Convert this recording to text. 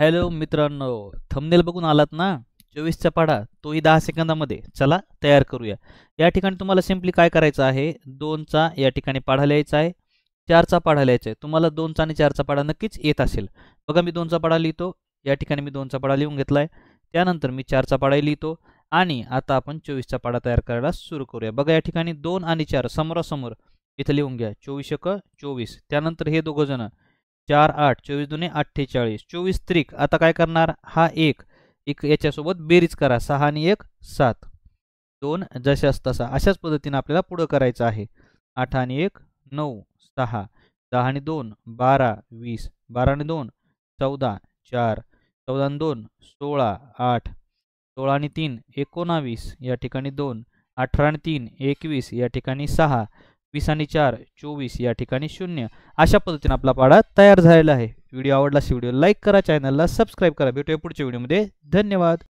hello मित्रांनो thumbnail बघून आलात ना चोवीसचा पाडा तोही दहा सेकंदामध्ये चला तयार करूया या ठिकाणी तुम्हाला सिम्पली काय करायचं आहे दोनचा या ठिकाणी पाढा लिहायचा आहे चारचा पाढा लिहायचा आहे तुम्हाला दोनचा आणि चारचा पाडा नक्कीच येत असेल बघा मी दोनचा पाडा लिहितो या ठिकाणी मी दोनचा पाडा लिहून घेतला आहे त्यानंतर मी चारचा पाडाही लिहितो आणि आता आपण चोवीसचा पाडा तयार करायला सुरू करूया बघा या ठिकाणी दोन आणि चार समोरासमोर इथं लिहून घ्या चोवीस एक चोवीस त्यानंतर हे दोघं जणं चार आठ चोवीस दोन्ही अठ्ठेचाळीस चोवीस त्रिक आता काय करणार हा एक एक याच्यासोबत बेरीज करा सहा आणि एक सात दोन जशास तसा अशाच पद्धतीने आपल्याला पुढं करायचं आहे आठ आणि एक नऊ सहा दहा आणि दोन बारा वीस बारा आणि दोन चौदा चार चौदा आणि दोन सोळा आठ सोळा आणि तीन एकोणावीस या ठिकाणी दोन अठरा आणि तीन एकवीस या ठिकाणी सहा वीस आणि चार चोवीस या ठिकाणी शून्य अशा पद्धतीने आपला पाडा तयार झालेला आहे व्हिडिओ आवडला असेल व्हिडिओ लाईक करा चॅनलला सबस्क्राईब करा भेटूया पुढच्या व्हिडिओमध्ये धन्यवाद